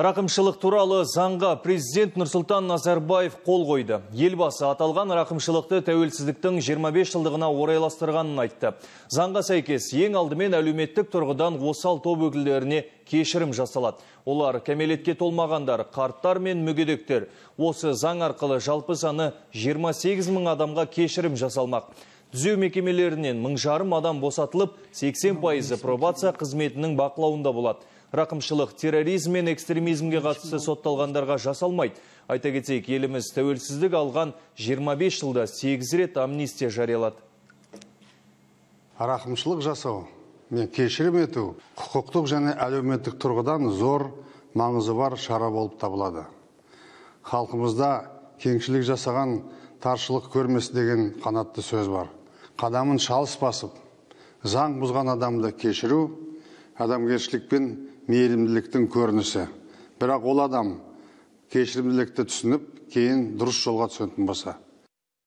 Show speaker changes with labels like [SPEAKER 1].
[SPEAKER 1] Рақымшылық туралы заңға президент Нұрсұлтан Назарбаев қол қойды. Елбасы аталған рақымшылықты тәуелсіздіктің 25 жылдығына орайластырғанын айтты. Заңға сәйкес ең алдымен әлеуметтік тұрғыдан осал топ өкілдеріне кешірім жасалады. Олар кәмелетке толмағандар, қарттар мен мүгедектер. Осы заң арқылы жалпы саны 28 мың адамға кешірім жасалмақ. Түзеу мекемелерінен мың жарым адам босатылып, 80 пайызы пробация қызметінің бақылауында болады. Рақымшылық терроризм мен экстремизмге қатысы сотталғандарға жасалмайды. Айта кетейік, еліміз тәуелсіздік алған 25 жылда 8 рет амнистия жариялады.
[SPEAKER 2] Рақымшылық жасау мен кешірім ету құқықтық және әлеуметтік тұрғыдан зор маңызы бар шара болып табылады. Халқымызда кеңшілік жасаған таршылық көрмесі деген қанатты сөз бар қадамын шалыс басып заң бұзған адамды кешіру адамгершілік пен мейірімділіктің көрінісі
[SPEAKER 1] бірақ ол адам кешірімділікті түсініп кейін дұрыс жолға түсетін болса